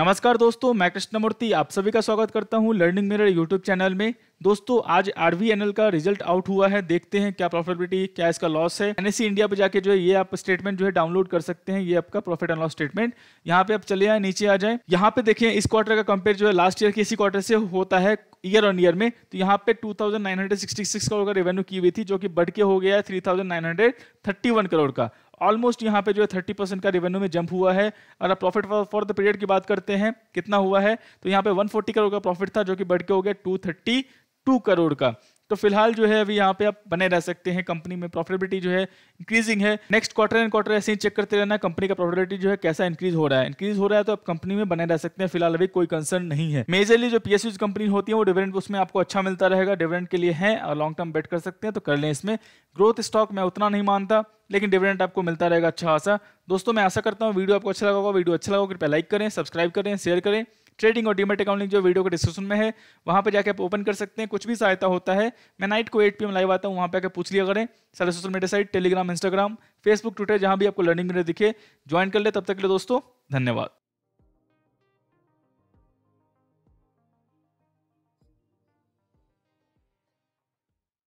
नमस्कार दोस्तों मैं कृष्णमूर्ति आप सभी का स्वागत करता हूं लर्निंग मेरे यूट्यूब चैनल में दोस्तों आज आरवीएनएल का रिजल्ट आउट हुआ है देखते हैं क्या प्रॉफिटेबिलिटी क्या इसका लॉस है एनएससी इंडिया पर जाके जो है ये आप स्टेटमेंट जो है डाउनलोड कर सकते हैं ये आपका प्रॉफिट एंड लॉस स्टेटमेंट यहाँ पे आप चले आए नीचे आ जाए यहाँ पे देखिए इस क्वार्टर का कंपेयर जो है लास्ट ईयर के इसी क्वार्टर से होता है ईयर ऑन ईयर में तो यहाँ पे 2966 करोड़ का रेवेन्यू की हुई थी जो कि बढ़ के हो गया है 3931 करोड़ का ऑलमोस्ट यहाँ पे जो है 30 परसेंट का रेवेन्यू में जंप हुआ है और अब प्रॉफिट फॉर द पीरियड की बात करते हैं कितना हुआ है तो यहाँ पे 140 करोड़ का प्रॉफिट था जो कि बढ़ के हो गया 232 करोड़ का तो फिलहाल जो है अभी यहाँ पे आप बने रह सकते हैं कंपनी में प्रॉफिटेबिलिटी जो है इंक्रीजिंग है नेक्स्ट क्वार्टर एंड क्वार्टर ऐसे ही चेक करते रहना कंपनी का प्रॉफिटेबिलिटी जो है कैसा इंक्रीज हो रहा है इंक्रीज हो रहा है तो आप कंपनी में बने रह सकते हैं फिलहाल अभी कोई कंसर्न नहीं है मेजरली जो पीएसयू कंपनी होती है वो डिविडेंड उसमें आपको अच्छा मिलता रहेगा डिविडेंड के लिए है और लॉन्ग टर्म बेट कर सकते हैं तो कर लें इसमें ग्रोथ स्टॉक मैं उतना नहीं मानता लेकिन डिविडेंड आपको मिलता रहेगा अच्छा खासा दोस्तों मैं आशा करता हूँ वीडियो आपको अच्छा लगा होगा वीडियो अच्छा लगा कृपया लाइक करें सब्सक्राइब करें शेयर करें ट्रेडिंग और डीमेट अकाउंट लिंक जो वीडियो के डिस्क्रिप्शन में है वहाँ पर जाकर आप ओपन कर सकते हैं कुछ भी सहायता होता है मैं नाइट को एट पी लाइव आता हूँ वहाँ पर आकर पूछ लिया करें सारे social media site Telegram Instagram Facebook Twitter जहाँ भी आपको लर्निंग मीडिया दिखे ज्वाइन कर ले तब तक के लिए दोस्तों धन्यवाद